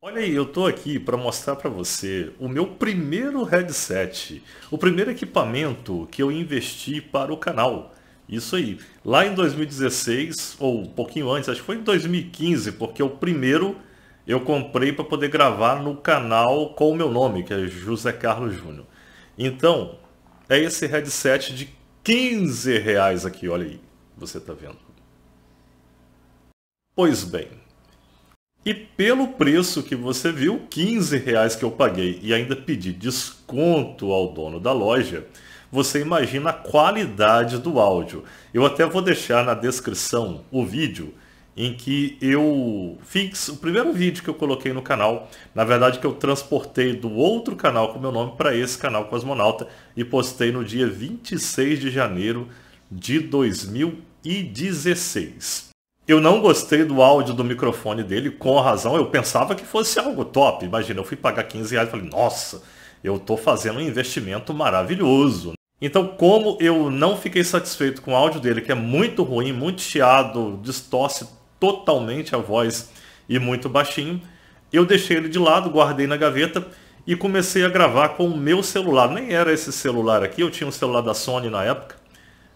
Olha aí, eu estou aqui para mostrar para você o meu primeiro headset, o primeiro equipamento que eu investi para o canal. Isso aí, lá em 2016, ou um pouquinho antes, acho que foi em 2015, porque o primeiro eu comprei para poder gravar no canal com o meu nome, que é José Carlos Júnior. Então, é esse headset de 15 reais aqui, olha aí, você está vendo. Pois bem, e pelo preço que você viu, 15 reais que eu paguei e ainda pedi desconto ao dono da loja, você imagina a qualidade do áudio. Eu até vou deixar na descrição o vídeo em que eu fiz o primeiro vídeo que eu coloquei no canal, na verdade que eu transportei do outro canal com meu nome para esse canal Cosmonauta e postei no dia 26 de janeiro de 2016. Eu não gostei do áudio do microfone dele, com razão. Eu pensava que fosse algo top. Imagina, eu fui pagar 15 reais e falei, nossa, eu estou fazendo um investimento maravilhoso. Então, como eu não fiquei satisfeito com o áudio dele, que é muito ruim, muito chiado, distorce totalmente a voz e muito baixinho, eu deixei ele de lado, guardei na gaveta e comecei a gravar com o meu celular. Nem era esse celular aqui, eu tinha um celular da Sony na época.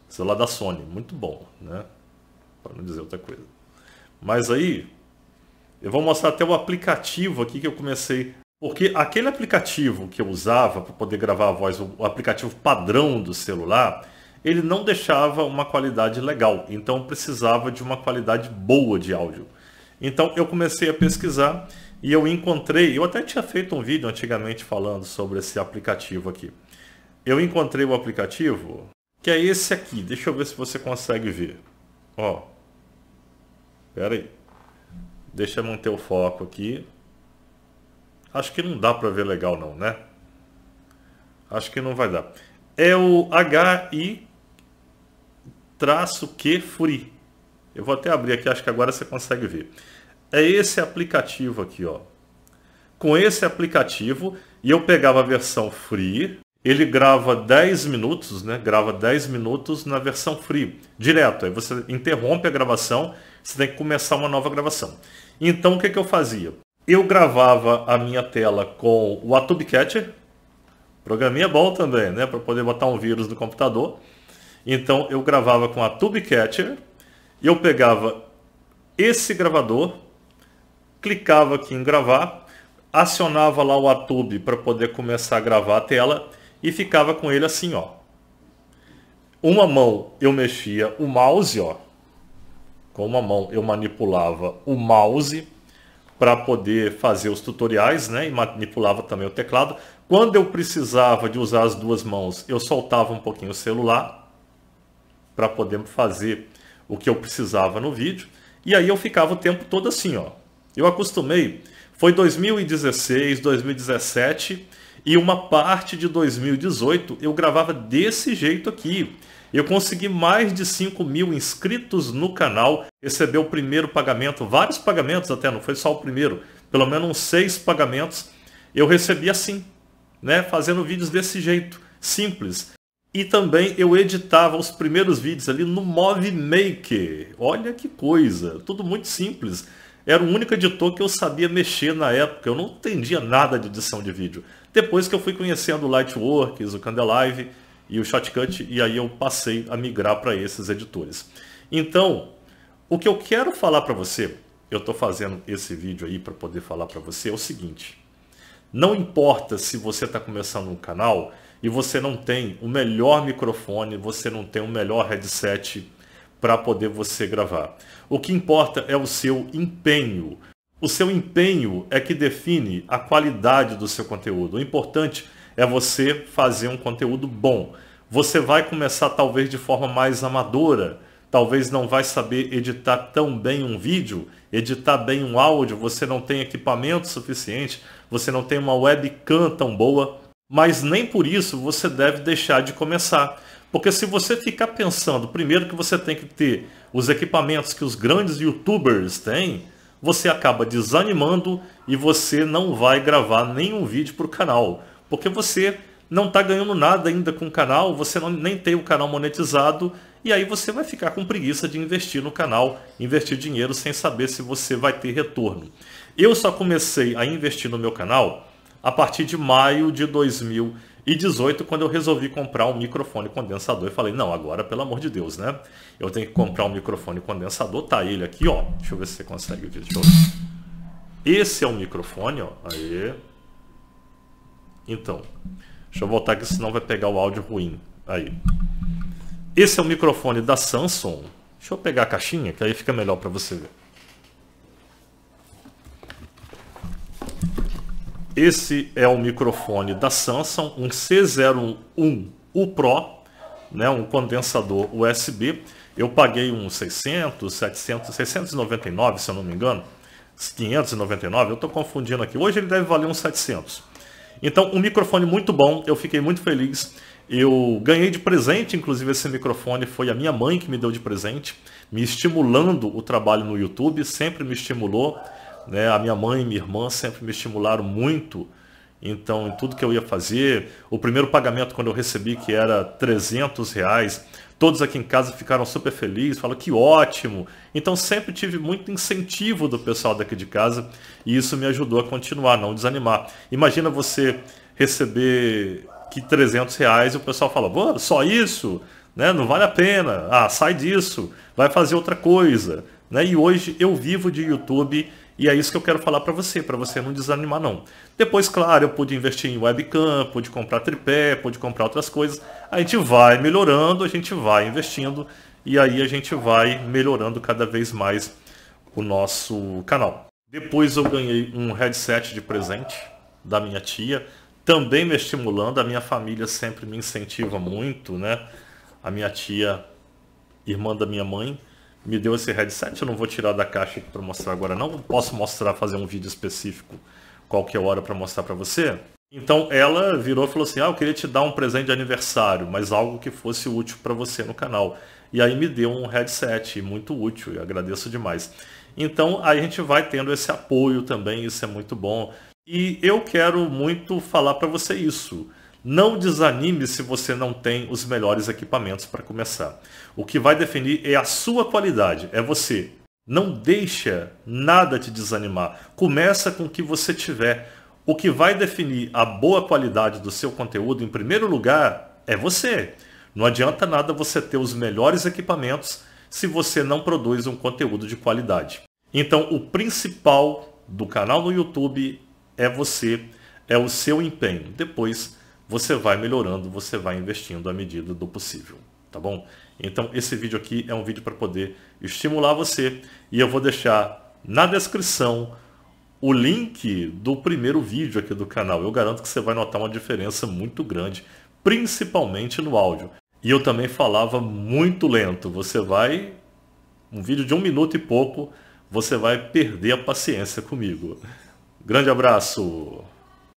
Celular da Sony, muito bom, né? para não dizer outra coisa. Mas aí, eu vou mostrar até o aplicativo aqui que eu comecei. Porque aquele aplicativo que eu usava para poder gravar a voz, o aplicativo padrão do celular, ele não deixava uma qualidade legal. Então precisava de uma qualidade boa de áudio. Então eu comecei a pesquisar e eu encontrei, eu até tinha feito um vídeo antigamente falando sobre esse aplicativo aqui. Eu encontrei o aplicativo que é esse aqui. Deixa eu ver se você consegue ver. Ó, Pera aí. Deixa eu manter o foco aqui. Acho que não dá para ver legal não, né? Acho que não vai dar. É o HI traço Q Furi. Eu vou até abrir aqui, acho que agora você consegue ver. É esse aplicativo aqui, ó. Com esse aplicativo, e eu pegava a versão free, ele grava 10 minutos, né? Grava 10 minutos na versão free, direto. Aí você interrompe a gravação você tem que começar uma nova gravação. Então o que, que eu fazia? Eu gravava a minha tela com o Atube Catcher, programinha bom também, né, para poder botar um vírus no computador. Então eu gravava com a Tube Catcher, eu pegava esse gravador, clicava aqui em gravar, acionava lá o Atube para poder começar a gravar a tela e ficava com ele assim, ó. Uma mão eu mexia o mouse, ó, com uma mão eu manipulava o mouse para poder fazer os tutoriais, né? E manipulava também o teclado. Quando eu precisava de usar as duas mãos, eu soltava um pouquinho o celular para poder fazer o que eu precisava no vídeo. E aí eu ficava o tempo todo assim, ó. Eu acostumei. Foi 2016, 2017 e uma parte de 2018 eu gravava desse jeito aqui. Eu consegui mais de 5 mil inscritos no canal, recebeu o primeiro pagamento, vários pagamentos até, não foi só o primeiro, pelo menos uns seis pagamentos. Eu recebi assim, né? Fazendo vídeos desse jeito, simples. E também eu editava os primeiros vídeos ali no Movie Maker. Olha que coisa, tudo muito simples. Era o único editor que eu sabia mexer na época. Eu não entendia nada de edição de vídeo. Depois que eu fui conhecendo o Lightworks, o Candelive e o Shotcut, e aí eu passei a migrar para esses editores. Então, o que eu quero falar para você, eu estou fazendo esse vídeo aí para poder falar para você, é o seguinte. Não importa se você está começando um canal e você não tem o melhor microfone, você não tem o melhor headset, para poder você gravar. O que importa é o seu empenho. O seu empenho é que define a qualidade do seu conteúdo. O importante é você fazer um conteúdo bom. Você vai começar talvez de forma mais amadora, talvez não vai saber editar tão bem um vídeo, editar bem um áudio, você não tem equipamento suficiente, você não tem uma webcam tão boa, mas nem por isso você deve deixar de começar. Porque se você ficar pensando, primeiro que você tem que ter os equipamentos que os grandes youtubers têm, você acaba desanimando e você não vai gravar nenhum vídeo para o canal. Porque você não está ganhando nada ainda com o canal, você não, nem tem o canal monetizado, e aí você vai ficar com preguiça de investir no canal, investir dinheiro sem saber se você vai ter retorno. Eu só comecei a investir no meu canal a partir de maio de 2020. E 18, quando eu resolvi comprar um microfone condensador, e falei, não, agora, pelo amor de Deus, né? Eu tenho que comprar um microfone condensador, tá ele aqui, ó. Deixa eu ver se você consegue ver. Deixa eu ver. Esse é o microfone, ó. Aí. Então. Deixa eu voltar aqui, senão vai pegar o áudio ruim. Aí. Esse é o microfone da Samsung. Deixa eu pegar a caixinha, que aí fica melhor para você ver. Esse é o microfone da Samsung, um C01 U Pro, né, um condensador USB. Eu paguei uns 600, 700, 699, se eu não me engano, 599, eu estou confundindo aqui. Hoje ele deve valer uns 700. Então, um microfone muito bom, eu fiquei muito feliz. Eu ganhei de presente, inclusive esse microfone foi a minha mãe que me deu de presente, me estimulando o trabalho no YouTube, sempre me estimulou né? A minha mãe e minha irmã sempre me estimularam muito. Então, em tudo que eu ia fazer, o primeiro pagamento quando eu recebi, que era 300 reais, todos aqui em casa ficaram super felizes, falaram que ótimo. Então, sempre tive muito incentivo do pessoal daqui de casa e isso me ajudou a continuar, não desanimar. Imagina você receber que 300 reais e o pessoal fala, só isso? Né? Não vale a pena. Ah, sai disso, vai fazer outra coisa. Né? E hoje eu vivo de YouTube e é isso que eu quero falar para você, para você não desanimar não. Depois, claro, eu pude investir em webcam, pude comprar tripé, pude comprar outras coisas. A gente vai melhorando, a gente vai investindo e aí a gente vai melhorando cada vez mais o nosso canal. Depois eu ganhei um headset de presente da minha tia, também me estimulando, a minha família sempre me incentiva muito, né? A minha tia, irmã da minha mãe, me deu esse headset, eu não vou tirar da caixa aqui para mostrar agora não, posso mostrar, fazer um vídeo específico qualquer é hora para mostrar para você. Então ela virou e falou assim, ah, eu queria te dar um presente de aniversário, mas algo que fosse útil para você no canal. E aí me deu um headset, muito útil, e agradeço demais. Então a gente vai tendo esse apoio também, isso é muito bom. E eu quero muito falar para você isso. Não desanime se você não tem os melhores equipamentos para começar. O que vai definir é a sua qualidade, é você. Não deixa nada te desanimar. Começa com o que você tiver. O que vai definir a boa qualidade do seu conteúdo, em primeiro lugar, é você. Não adianta nada você ter os melhores equipamentos se você não produz um conteúdo de qualidade. Então, o principal do canal no YouTube é você, é o seu empenho. Depois você vai melhorando, você vai investindo à medida do possível, tá bom? Então esse vídeo aqui é um vídeo para poder estimular você e eu vou deixar na descrição o link do primeiro vídeo aqui do canal. Eu garanto que você vai notar uma diferença muito grande, principalmente no áudio. E eu também falava muito lento. Você vai um vídeo de um minuto e pouco, você vai perder a paciência comigo. Grande abraço!